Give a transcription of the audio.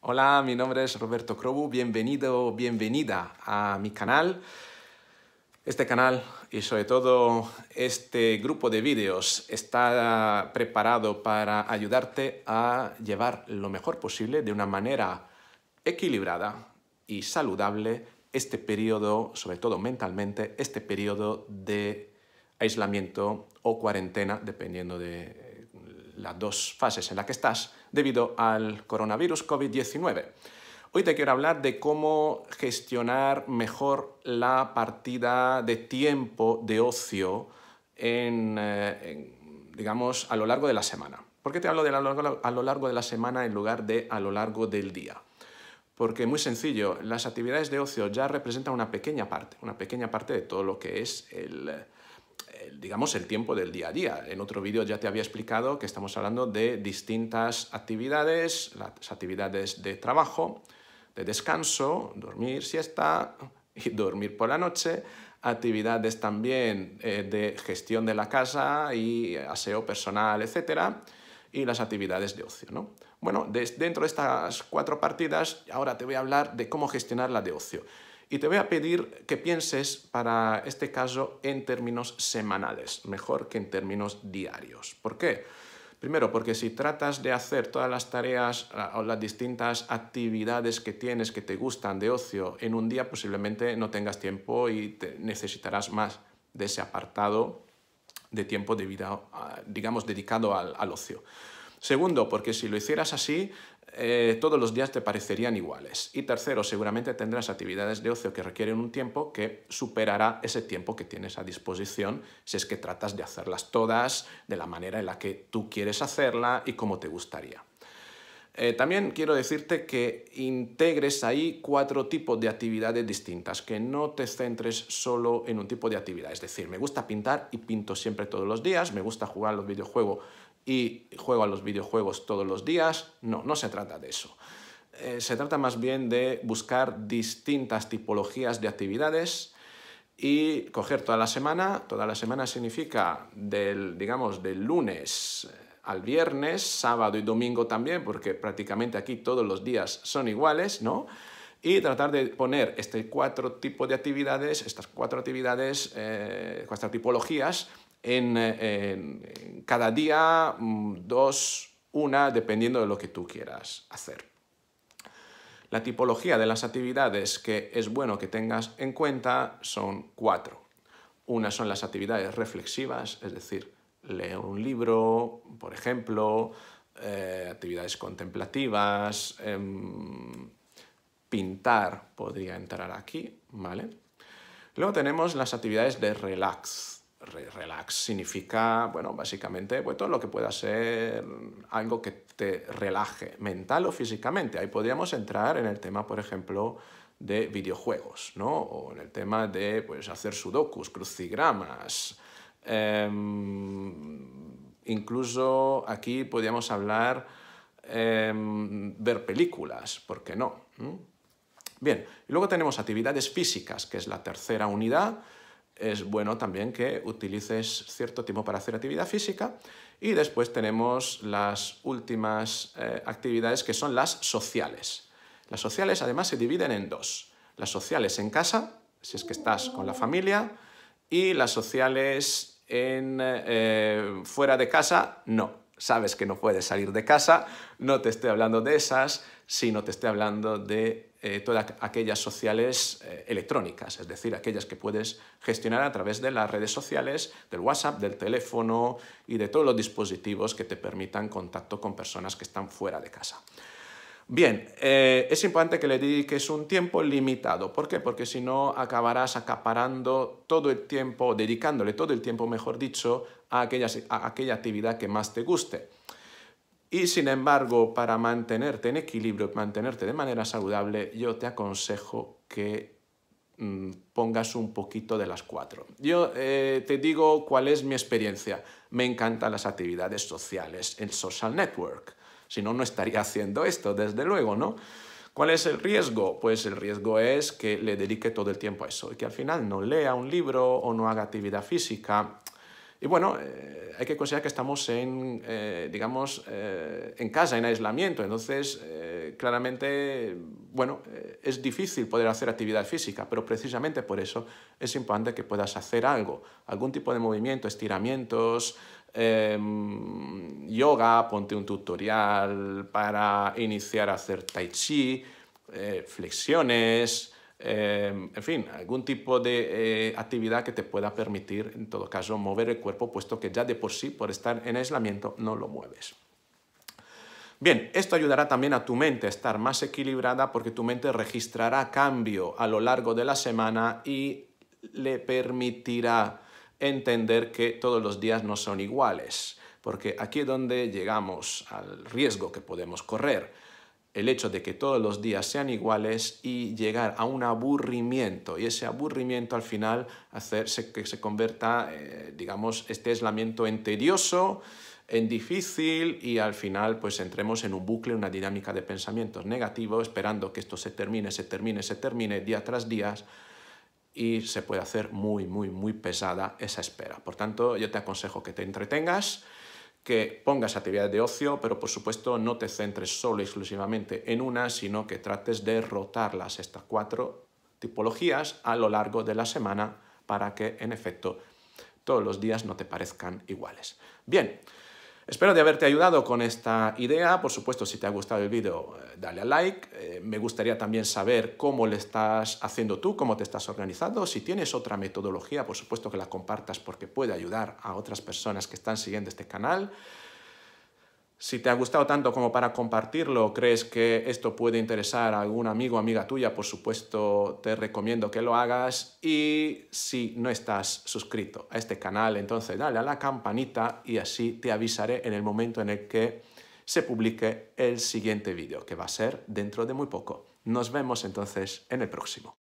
Hola, mi nombre es Roberto Crobu, bienvenido, bienvenida a mi canal. Este canal y sobre todo este grupo de vídeos está preparado para ayudarte a llevar lo mejor posible de una manera equilibrada y saludable este periodo, sobre todo mentalmente, este periodo de aislamiento o cuarentena, dependiendo de las dos fases en las que estás, debido al coronavirus COVID-19. Hoy te quiero hablar de cómo gestionar mejor la partida de tiempo de ocio en, eh, digamos, a lo largo de la semana. ¿Por qué te hablo de a lo, largo, a lo largo de la semana en lugar de a lo largo del día? Porque muy sencillo, las actividades de ocio ya representan una pequeña parte, una pequeña parte de todo lo que es el, eh, digamos, el tiempo del día a día. En otro vídeo ya te había explicado que estamos hablando de distintas actividades, las actividades de trabajo, de descanso, dormir siesta y dormir por la noche, actividades también eh, de gestión de la casa y aseo personal, etc. Y las actividades de ocio, ¿no? Bueno, dentro de estas cuatro partidas, ahora te voy a hablar de cómo gestionar la de ocio. Y te voy a pedir que pienses para este caso en términos semanales, mejor que en términos diarios. ¿Por qué? Primero, porque si tratas de hacer todas las tareas o las distintas actividades que tienes que te gustan de ocio en un día, posiblemente no tengas tiempo y te necesitarás más de ese apartado de tiempo digamos, dedicado al ocio. Segundo, porque si lo hicieras así, eh, todos los días te parecerían iguales. Y tercero, seguramente tendrás actividades de ocio que requieren un tiempo que superará ese tiempo que tienes a disposición si es que tratas de hacerlas todas de la manera en la que tú quieres hacerla y como te gustaría. Eh, también quiero decirte que integres ahí cuatro tipos de actividades distintas, que no te centres solo en un tipo de actividad. Es decir, me gusta pintar y pinto siempre todos los días, me gusta jugar los videojuegos y juego a los videojuegos todos los días. No, no se trata de eso. Eh, se trata más bien de buscar distintas tipologías de actividades y coger toda la semana. Toda la semana significa del, digamos, del lunes eh, al viernes, sábado y domingo también, porque prácticamente aquí todos los días son iguales, ¿no? Y tratar de poner este cuatro tipos de actividades, estas cuatro actividades, eh, cuatro tipologías eh, en, cada día, mm, dos, una, dependiendo de lo que tú quieras hacer. La tipología de las actividades que es bueno que tengas en cuenta son cuatro. Una son las actividades reflexivas, es decir, leer un libro, por ejemplo, eh, actividades contemplativas, em, pintar podría entrar aquí, ¿vale? Luego tenemos las actividades de relax, relax significa, bueno, básicamente pues, todo lo que pueda ser algo que te relaje mental o físicamente. Ahí podríamos entrar en el tema, por ejemplo, de videojuegos, ¿no? O en el tema de pues, hacer sudokus, crucigramas. Em, incluso aquí podríamos hablar em, ver películas, ¿por qué no? ¿Mm? Bien, y luego tenemos actividades físicas, que es la tercera unidad es bueno también que utilices cierto tiempo para hacer actividad física y después tenemos las últimas eh, actividades que son las sociales. Las sociales además se dividen en dos. Las sociales en casa, si es que estás con la familia, y las sociales en, eh, fuera de casa, no. Sabes que no puedes salir de casa, no te estoy hablando de esas, sino te estoy hablando de eh, todas aquellas sociales eh, electrónicas, es decir, aquellas que puedes gestionar a través de las redes sociales, del WhatsApp, del teléfono y de todos los dispositivos que te permitan contacto con personas que están fuera de casa. Bien, eh, es importante que le dediques un tiempo limitado. ¿Por qué? Porque si no acabarás acaparando todo el tiempo, dedicándole todo el tiempo, mejor dicho, a aquella actividad que más te guste. Y sin embargo, para mantenerte en equilibrio, mantenerte de manera saludable, yo te aconsejo que mm, pongas un poquito de las cuatro. Yo eh, te digo cuál es mi experiencia. Me encantan las actividades sociales, el social network. Si no, no estaría haciendo esto, desde luego, ¿no? ¿Cuál es el riesgo? Pues el riesgo es que le dedique todo el tiempo a eso y que al final no lea un libro o no haga actividad física y bueno, eh, hay que considerar que estamos en, eh, digamos, eh, en casa, en aislamiento, entonces claramente, bueno, es difícil poder hacer actividad física, pero precisamente por eso es importante que puedas hacer algo, algún tipo de movimiento, estiramientos, em, yoga, ponte un tutorial para iniciar a hacer tai chi, flexiones, Em, en fin, algún tipo de eh, actividad que te pueda permitir, en todo caso, mover el cuerpo, puesto que ya de por sí, por estar en aislamiento, no lo mueves. Bien, esto ayudará también a tu mente a estar más equilibrada porque tu mente registrará cambio a lo largo de la semana y le permitirá entender que todos los días no son iguales, porque aquí es donde llegamos al riesgo que podemos correr el hecho de que todos los días sean iguales y llegar a un aburrimiento. Y ese aburrimiento al final hacerse que se convierta, eh, digamos, este aislamiento en tedioso, en difícil y al final pues entremos en un bucle, una dinámica de pensamientos negativos, esperando que esto se termine, se termine, se termine día tras día y se puede hacer muy, muy, muy pesada esa espera. Por tanto, yo te aconsejo que te entretengas, que pongas actividades de ocio, pero por supuesto no te centres solo exclusivamente en una, sino que trates de rotarlas, estas cuatro tipologías, a lo largo de la semana para que en efecto todos los días no te parezcan iguales. Bien, Espero de haberte ayudado con esta idea. Por supuesto, si te ha gustado el vídeo, eh, dale a like. Eh, me gustaría también saber cómo le estás haciendo tú, cómo te estás organizando. Si tienes otra metodología, por supuesto que la compartas porque puede ayudar a otras personas que están siguiendo este canal. Si te ha gustado tanto como para compartirlo, crees que esto puede interesar a algún amigo o amiga tuya, por supuesto te recomiendo que lo hagas. Y si no estás suscrito a este canal, entonces dale a la campanita y así te avisaré en el momento en el que se publique el siguiente vídeo, que va a ser dentro de muy poco. Nos vemos entonces en el próximo.